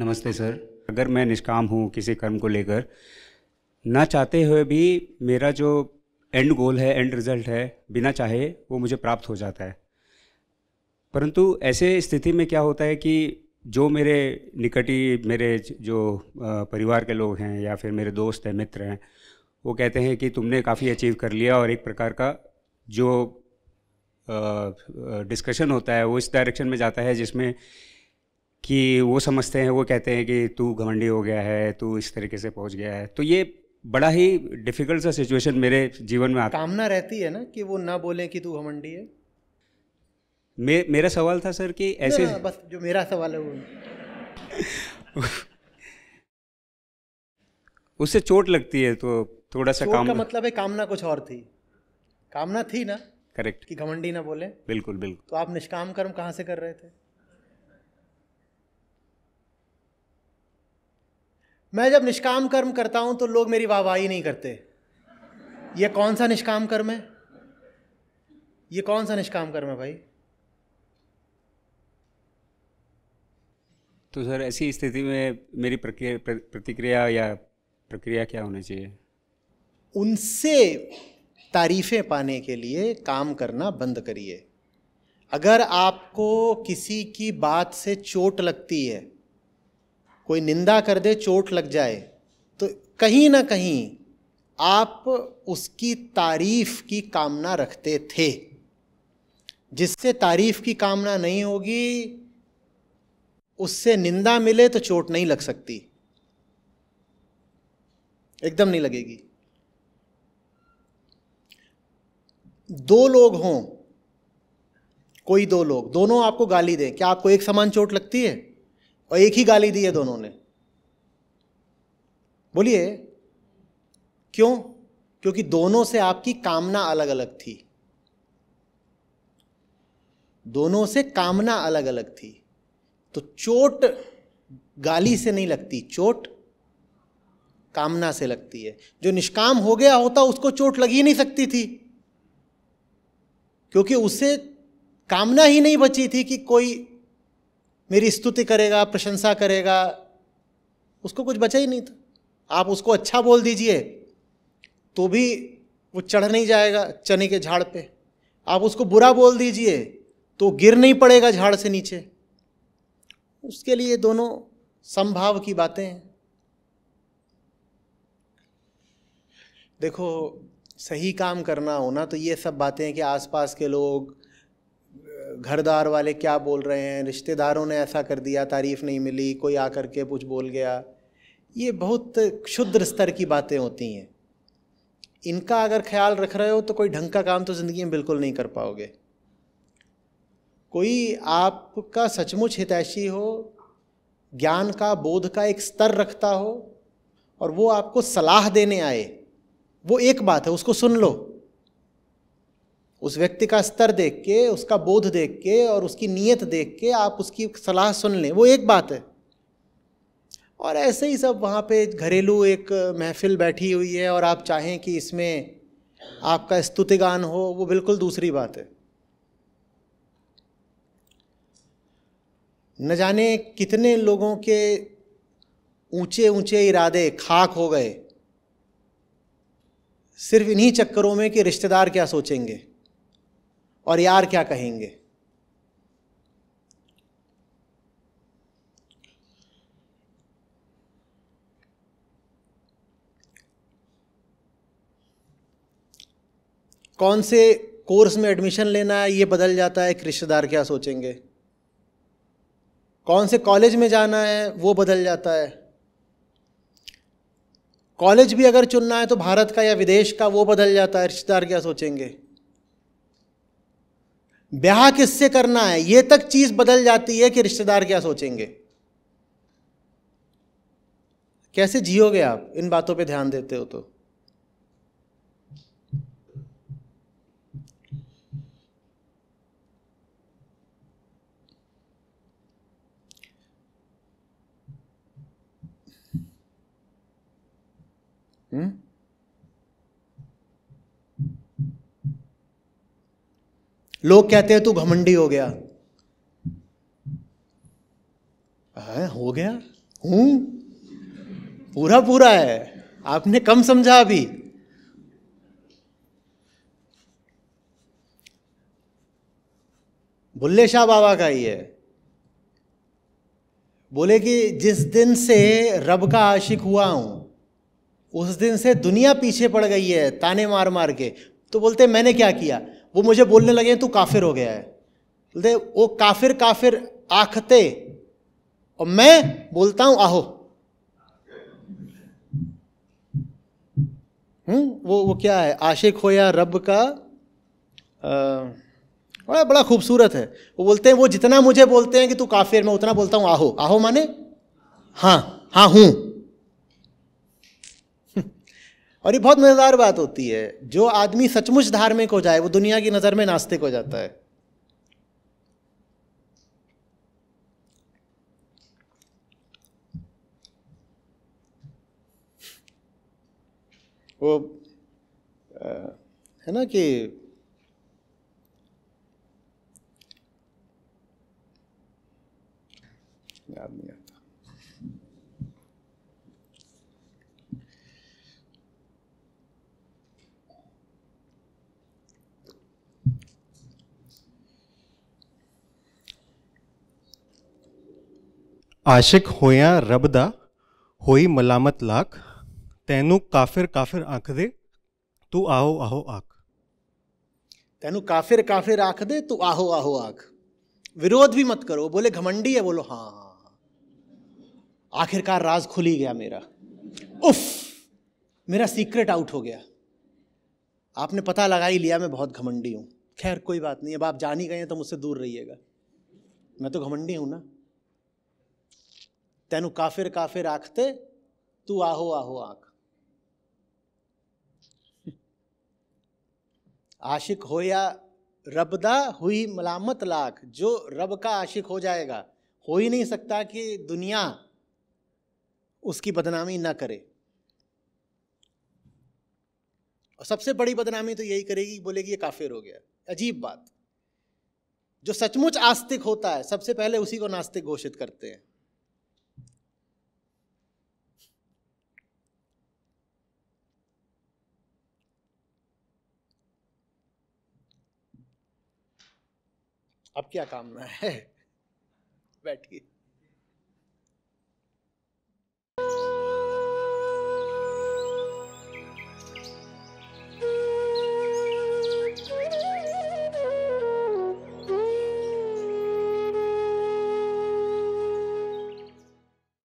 नमस्ते सर अगर मैं निष्काम हूँ किसी कर्म को लेकर ना चाहते हुए भी मेरा जो एंड गोल है एंड रिजल्ट है बिना चाहे वो मुझे प्राप्त हो जाता है परंतु ऐसे स्थिति में क्या होता है कि जो मेरे निकटी मेरे जो परिवार के लोग हैं या फिर मेरे दोस्त हैं मित्र हैं वो कहते हैं कि तुमने काफ़ी अचीव कर लिया और एक प्रकार का जो डिस्कशन होता है वो इस डायरेक्शन में जाता है जिसमें कि वो समझते हैं वो कहते हैं कि तू घमंडी हो गया है तू इस तरीके से पहुंच गया है तो ये बड़ा ही डिफ़िकल्ट सा सिचुएशन मेरे जीवन में आता कामना रहती है ना कि वो ना बोले कि तू घमंडी है मे, मेरा सवाल था सर कि ऐसे ना, बस जो मेरा सवाल है वो उससे चोट लगती है तो थोड़ा सा काम का मतलब है कामना कुछ और थी कामना थी ना करेक्ट कि घमंडी ना बोले बिल्कुल बिल्कुल तो आप निष्काम कर्म कहाँ से कर रहे थे मैं जब निष्काम कर्म करता हूं तो लोग मेरी वाहवाही नहीं करते ये कौन सा निष्काम कर्म है ये कौन सा निष्काम कर्म है भाई तो सर ऐसी स्थिति में मेरी प्रक्रिया प्रतिक्रिया या प्रक्रिया क्या होनी चाहिए उनसे तारीफें पाने के लिए काम करना बंद करिए अगर आपको किसी की बात से चोट लगती है कोई निंदा कर दे चोट लग जाए तो कहीं ना कहीं आप उसकी तारीफ की कामना रखते थे जिससे तारीफ की कामना नहीं होगी उससे निंदा मिले तो चोट नहीं लग सकती एकदम नहीं लगेगी दो लोग हों कोई दो लोग दोनों आपको गाली दें क्या आपको एक समान चोट लगती है और एक ही गाली दी है दोनों ने बोलिए क्यों क्योंकि दोनों से आपकी कामना अलग अलग थी दोनों से कामना अलग अलग थी तो चोट गाली से नहीं लगती चोट कामना से लगती है जो निष्काम हो गया होता उसको चोट लगी नहीं सकती थी क्योंकि उससे कामना ही नहीं बची थी कि कोई मेरी स्तुति करेगा प्रशंसा करेगा उसको कुछ बचा ही नहीं था आप उसको अच्छा बोल दीजिए तो भी वो चढ़ नहीं जाएगा चने के झाड़ पे आप उसको बुरा बोल दीजिए तो गिर नहीं पड़ेगा झाड़ से नीचे उसके लिए दोनों संभाव की बातें हैं देखो सही काम करना होना तो ये सब बातें कि आसपास के लोग घरदार वाले क्या बोल रहे हैं रिश्तेदारों ने ऐसा कर दिया तारीफ़ नहीं मिली कोई आकर के कुछ बोल गया ये बहुत क्षुद्र स्तर की बातें होती हैं इनका अगर ख्याल रख रहे हो तो कोई ढंग का काम तो ज़िंदगी में बिल्कुल नहीं कर पाओगे कोई आपका सचमुच हितैषी हो ज्ञान का बोध का एक स्तर रखता हो और वो आपको सलाह देने आए वो एक बात है उसको सुन लो उस व्यक्ति का स्तर देख के उसका बोध देख के और उसकी नीयत देख के आप उसकी सलाह सुन लें वो एक बात है और ऐसे ही सब वहाँ पे घरेलू एक महफिल बैठी हुई है और आप चाहें कि इसमें आपका स्तुतिगान हो वो बिल्कुल दूसरी बात है न जाने कितने लोगों के ऊंचे ऊंचे इरादे खाक हो गए सिर्फ इन्हीं चक्करों में कि रिश्तेदार क्या सोचेंगे और यार क्या कहेंगे कौन से कोर्स में एडमिशन लेना है ये बदल जाता है रिश्तेदार क्या सोचेंगे कौन से कॉलेज में जाना है वो बदल जाता है कॉलेज भी अगर चुनना है तो भारत का या विदेश का वो बदल जाता है रिश्तेदार क्या सोचेंगे ब्याह किससे करना है ये तक चीज़ बदल जाती है कि रिश्तेदार क्या सोचेंगे कैसे जियोगे आप इन बातों पे ध्यान देते हो तो लोग कहते हैं तू घमंडी हो गया है हो गया हूं पूरा पूरा है आपने कम समझा अभी बुल्ले शाह बाबा का ही है बोले कि जिस दिन से रब का आशिक हुआ हूं उस दिन से दुनिया पीछे पड़ गई है ताने मार मार के तो बोलते मैंने क्या किया वो मुझे बोलने लगे तू काफिर हो गया है बोलते वो काफिर काफिर आखते और मैं बोलता हूं आहो हम्म वो वो क्या है आशिक हो या रब का आ, बड़ा बड़ा खूबसूरत है वो बोलते हैं वो जितना मुझे बोलते हैं कि तू काफिर मैं उतना बोलता हूँ आहो आहो माने हाँ हाँ हूं और ये बहुत मज़ेदार बात होती है जो आदमी सचमुच धार्मिक हो जाए वो दुनिया की नज़र में नास्तिक हो जाता है वो है ना कि याद नहीं आता आशिक रब दा होई मलामत लाख तेनू काफिर काफिर आख दे तू आहो आहो आख तेनू काफिर काफिर आख दे तू आहो आहो आख विरोध भी मत करो बोले घमंडी है बोलो हाँ आखिरकार राज खुल ही गया मेरा उफ मेरा सीक्रेट आउट हो गया आपने पता लगा ही लिया मैं बहुत घमंडी हूँ खैर कोई बात नहीं अब आप जान ही गए हैं तो मुझसे दूर रहिएगा मैं तो घमंडी हूँ ना તેનું काफिर काफिर आखते तू आहो आहो आख आशिक हो या रबदा हुई मलामत लाख जो रब का आशिक हो जाएगा हो ही नहीं सकता कि दुनिया उसकी बदनामी ना करे और सबसे बड़ी बदनामी तो यही करेगी बोलेगी ये काफिर हो गया अजीब बात जो सचमुच आस्तिक होता है सबसे पहले उसी को नास्तिक घोषित करते हैं अब क्या कामना है बैठिए